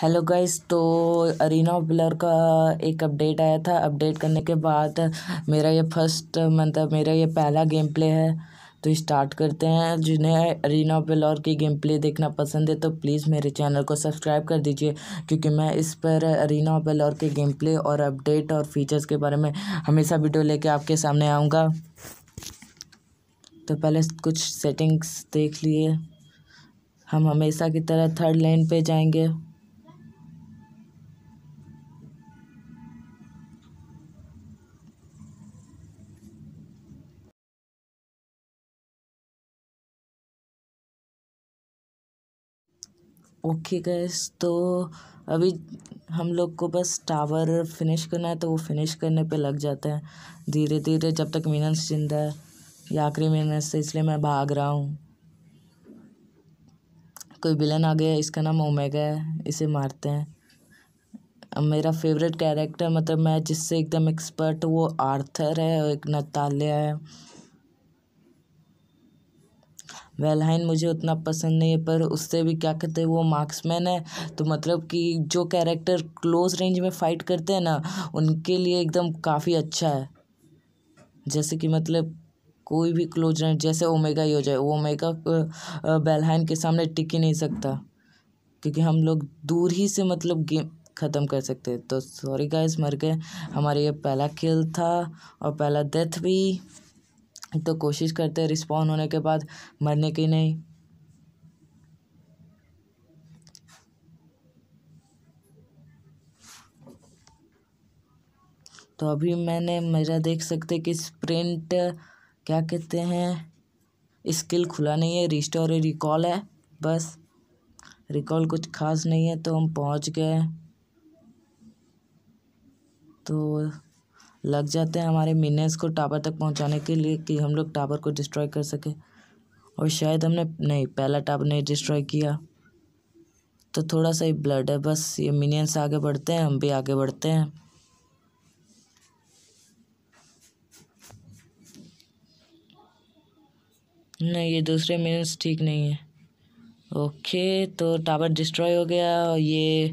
hello guys तो Arena Blur का एक अपडेट आया था अपडेट करने के बाद मेरा ये फर्स्ट मतलब मेरा ये पहला गेम प्ले है तो स्टार्ट करते हैं जिन्हें अरीना ब्लर की गेम प्ले देखना पसंद है तो प्लीज़ मेरे चैनल को सब्सक्राइब कर दीजिए क्योंकि मैं इस पर अरीना ब्लर के गेम प्ले और अपडेट और फीचर्स के बारे में हमेशा वीडियो लेके आपके सामने आऊँगा तो पहले कुछ सेटिंग्स देख लिए हम हमेशा की तरह थर्ड लाइन पर जाएंगे ओके गैस तो अभी हम लोग को बस टावर फिनिश करना है तो वो फिनिश करने पे लग जाते हैं धीरे धीरे जब तक मीनस जिंदा है या आखिरी मीनस से इसलिए मैं भाग रहा हूँ कोई विलन आ गया इसका नाम ओमेगा है इसे मारते हैं मेरा फेवरेट कैरेक्टर मतलब मैं जिससे एकदम एक्सपर्ट वो आर्थर है और एक नतालिया है वेलहाइन मुझे उतना पसंद नहीं है पर उससे भी क्या कहते हैं वो मार्क्समैन है तो मतलब कि जो कैरेक्टर क्लोज रेंज में फाइट करते हैं ना उनके लिए एकदम काफ़ी अच्छा है जैसे कि मतलब कोई भी क्लोज रेंज जैसे ओमेगा ही हो जाए ओमेगा वेलहाइन के सामने टिक ही नहीं सकता क्योंकि हम लोग दूर ही से मतलब गेम ख़त्म कर सकते तो सॉरी गाइस मर गए हमारे ये पहला खेल था और पहला डेथ भी तो कोशिश करते हैं रिस्पॉन्ड होने के बाद मरने की नहीं तो अभी मैंने मेरा देख सकते कि स्प्रिंट क्या कहते हैं स्किल खुला नहीं है रिस्टोर रिकॉल है बस रिकॉल कुछ खास नहीं है तो हम पहुंच गए तो लग जाते हैं हमारे मिनर्स को टावर तक पहुंचाने के लिए कि हम लोग टावर को डिस्ट्रॉय कर सकें और शायद हमने नहीं पहला टावर नहीं डिस्ट्रॉय किया तो थोड़ा सा ही ब्लड है बस ये मिनियंस आगे बढ़ते हैं हम भी आगे बढ़ते हैं नहीं ये दूसरे मिनट्स ठीक नहीं है ओके तो टावर डिस्ट्रॉय हो गया ये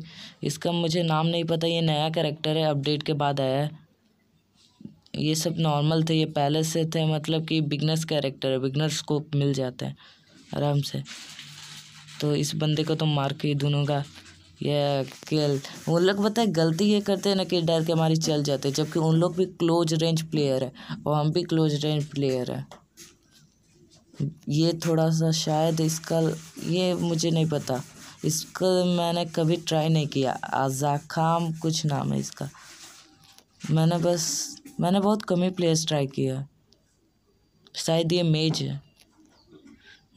इसका मुझे नाम नहीं पता ये नया करेक्टर है अपडेट के बाद आया है ये सब नॉर्मल थे ये पहले से थे मतलब कि बिगनर्स कैरेक्टर है बिगनर्स को मिल जाते हैं आराम से तो इस बंदे को तो मार के ही का ये केल वो लोग बताए गलती ये करते हैं ना कि डर के हमारी चल जाते हैं जबकि उन लोग भी क्लोज रेंज प्लेयर है और हम भी क्लोज रेंज प्लेयर है ये थोड़ा सा शायद इसका ये मुझे नहीं पता इसका मैंने कभी ट्राई नहीं किया आज़ा खाम कुछ नाम है इसका मैंने बस मैंने बहुत कम ही प्लेयर्स ट्राई किया शायद ये मेज है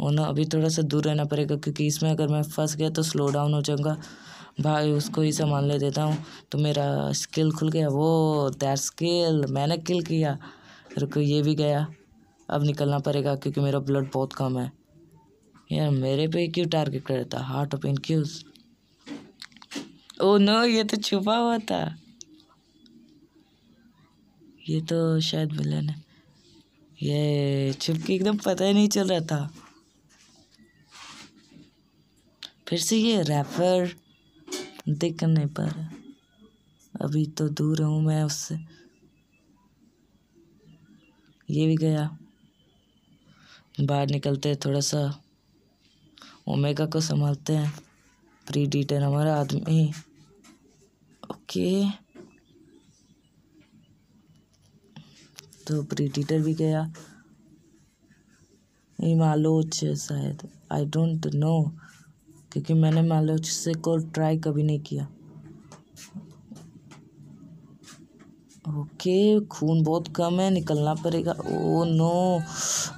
उन्हें अभी थोड़ा सा दूर रहना पड़ेगा क्योंकि इसमें अगर मैं फंस गया तो स्लो डाउन हो जाऊँगा भाई उसको ही सामान ले देता हूँ तो मेरा स्किल खुल गया वो दैट स्किल मैंने किल किया रुको ये भी गया अब निकलना पड़ेगा क्योंकि मेरा ब्लड बहुत कम है यार मेरे पे क्यों टारगेट करता हार्ट ऑफ इनक्यूज ओ नो ये तो छुपा हुआ था ये तो शायद विलन है ये छिपके एकदम पता ही नहीं चल रहा था फिर से ये रैपर दिख नहीं अभी तो दूर हूँ मैं उससे ये भी गया बाहर निकलते हैं थोड़ा सा ओमेगा को संभालते हैं प्री डीटर हमारा आदमी ओके तो प्रीडिटर भी गया मालोच शायद आई डोंट नो क्योंकि मैंने मालोच से को ट्राई कभी नहीं किया ओके खून बहुत कम है निकलना पड़ेगा ओ oh नो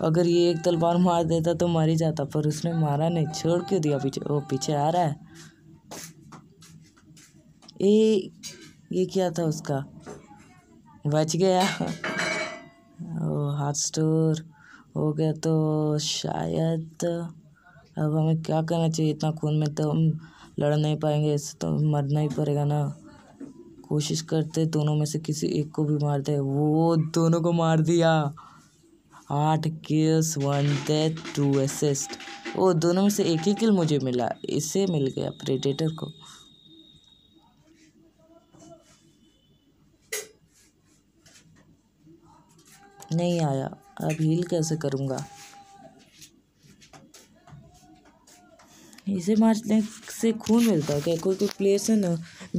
अगर ये एक तलवार मार देता तो मर ही जाता पर उसने मारा नहीं छोड़ क्यों दिया पीछे ओ पीछे आ रहा है ए ये क्या था उसका बच गया स्मार्ट स्टोर हो गया तो शायद अब हमें क्या करना चाहिए इतना खून में तो हम लड़ नहीं पाएंगे ऐसे तो मरना ही पड़ेगा ना कोशिश करते दोनों में से किसी एक को भी मारते वो दोनों को मार दिया आठ kills one death two assist ओ दोनों में से एक ही किल मुझे मिला इसे मिल गया प्रेडेटर को नहीं आया अब हील कैसे करूँगा इसे मारने से खून मिलता है क्या कोई कोई प्लेयर्स है ना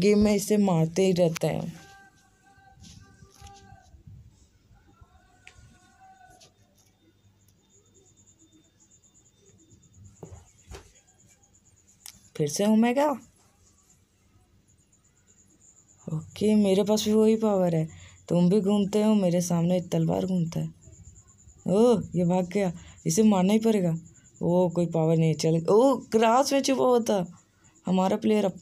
गेम में इसे मारते ही रहता है फिर से हूँ मैं क्या ओके मेरे पास भी वही पावर है तुम भी घूमते हो मेरे सामने एक तलवार घूमता है ओह ये भाग गया इसे मारना ही पड़ेगा ओ कोई पावर नहीं चल ओ ग्रास में छुपा होता हमारा प्लेयर अब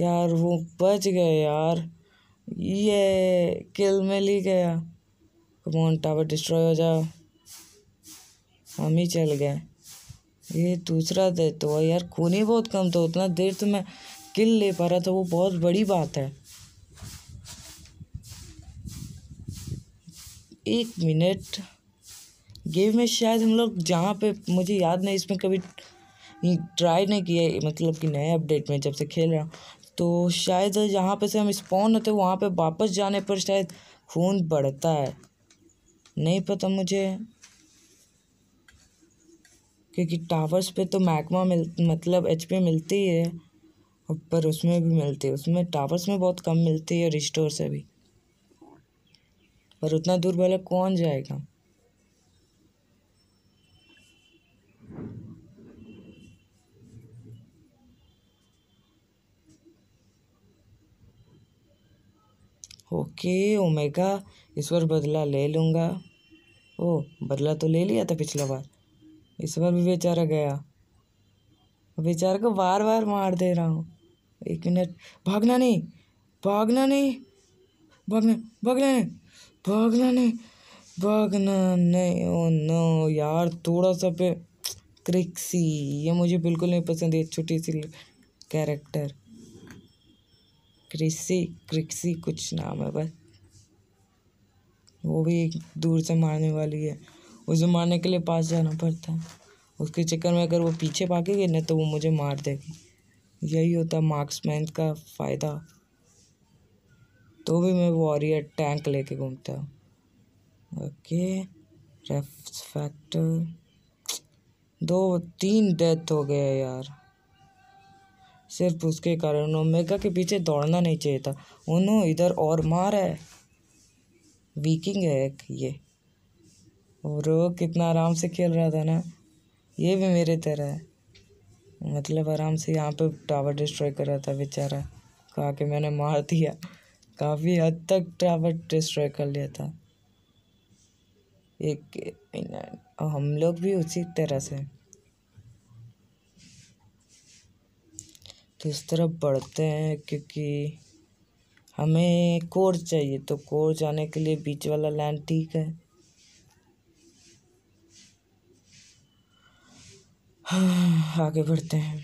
यार वो बच गए यार ये किल में ली गया कमोन टावर डिस्ट्रॉय हो जाओ हम ही चल गए ये दूसरा दे तो यार खून ही बहुत कम था उतना देर तो मैं किल ले पा रहा था वो बहुत बड़ी बात है एक मिनट गेम में शायद हम लोग जहाँ पे मुझे याद नहीं इसमें कभी ट्राई नहीं किया मतलब कि नए अपडेट में जब से खेल रहा हूँ तो शायद जहाँ पे से हम स्पॉन होते वहाँ पे वापस जाने पर शायद खून बढ़ता है नहीं पता मुझे क्योंकि टावर्स पे तो मैकमा मिल मतलब एच मिलती है पर उसमें भी मिलती है उसमें टावर्स में बहुत कम मिलती है रिस्टोर से भी पर उतना दूर वाला कौन जाएगा ओके ओमेगा इस बार बदला ले लूँगा ओ बदला तो ले लिया था पिछला बार इस बार भी बेचारा गया बेचारा को बार बार मार दे रहा हूँ एक मिनट भागना नहीं भागना नहीं भागना भागना नहीं भागना नहीं भागना नहीं ओ नो यार थोड़ा सा पे क्रिक्सी ये मुझे बिल्कुल नहीं पसंद है छोटी सी कैरेक्टर क्रिक्सी क्रिक्सी कुछ नाम है बस वो भी एक दूर से मारने वाली है उसे मारने के लिए पास जाना पड़ता है उसके चक्कर में अगर वो पीछे भागेगी ना तो वो मुझे मार देगी यही होता मार्क्समैन का फ़ायदा तो भी मैं वॉरियर टैंक लेके घूमता हूँ ओके रेफ्स फैक्टर दो तीन डेथ हो गए यार सिर्फ उसके कारण ओमेगा के पीछे दौड़ना नहीं चाहिए था उन्होंने इधर और मार है वीकिंग है एक ये और कितना आराम से खेल रहा था ना ये भी मेरे तरह है मतलब आराम से यहाँ पे टावर डिस्ट्रॉय कर रहा था बेचारा कहा के मैंने मार दिया काफ़ी हद तक ट्रैफिक डिस्ट्रॉय कर लिया था एक हम लोग भी उसी तरह से तो इस तरह बढ़ते हैं क्योंकि हमें कोर चाहिए तो कोर जाने के लिए बीच वाला लैंड ठीक है हाँ, आगे बढ़ते हैं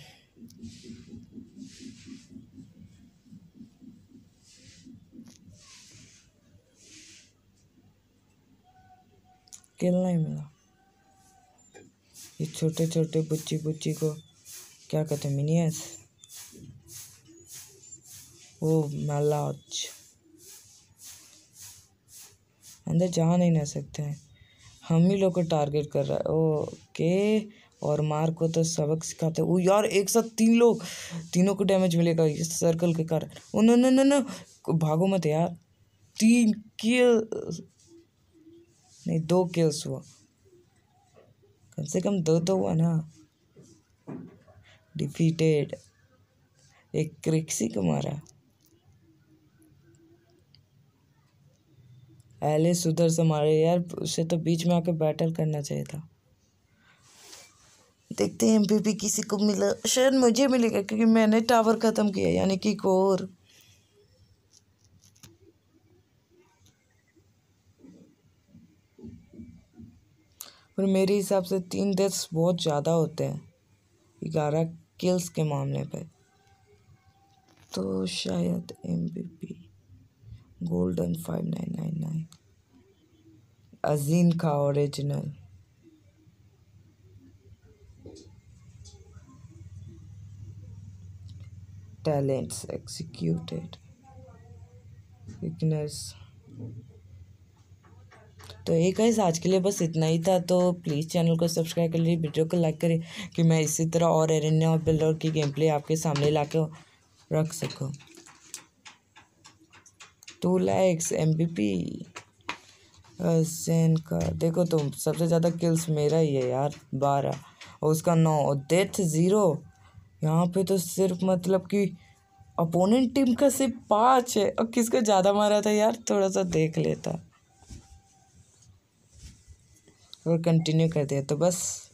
खेलना ही मिला ये छोटे छोटे बुच्ची बुच्ची को क्या कहते हैं मिनियस वो मलाच अंदर जा नहीं ना सकते हैं हम ही लोग को टारगेट कर रहा है ओके और मार को तो सबक सिखाते वो यार एक साथ तीन लोग तीनों को डैमेज मिलेगा इस सर्कल के कारण oh no no no no भागो मत यार तीन किल नहीं दो केस हुआ कम से कम दो तो हुआ ना डिफीटेड एक क्रिक्सी को मारा एलिस उधर से मारे यार उसे तो बीच में आके बैटल करना चाहिए था देखते हैं एमपीपी किसी को मिला शायद मुझे मिलेगा क्योंकि मैंने टावर ख़त्म किया यानी कि कोर पर मेरे हिसाब से तीन डेथ्स बहुत ज़्यादा होते हैं ग्यारह किल्स के मामले पर तो शायद M B P golden five nine nine nine अजीन का ओरिजिनल टैलेंट्स एक्सिक्यूटेड विकनेस तो ये गाइस आज के लिए बस इतना ही था तो प्लीज़ चैनल को सब्सक्राइब कर लीजिए वीडियो को लाइक करें कि मैं इसी तरह और एरेन्य और बिल्डर की गेम प्ले आपके सामने ला रख सकूँ two lakhs M B P सैन का देखो तो सबसे ज़्यादा किल्स मेरा ही है यार बारह और उसका नौ और डेथ ज़ीरो यहाँ पे तो सिर्फ मतलब कि अपोनेंट टीम का सिर्फ पाँच है और किसको ज़्यादा मारा था यार थोड़ा सा देख लेता और कंटिन्यू कर दिया तो बस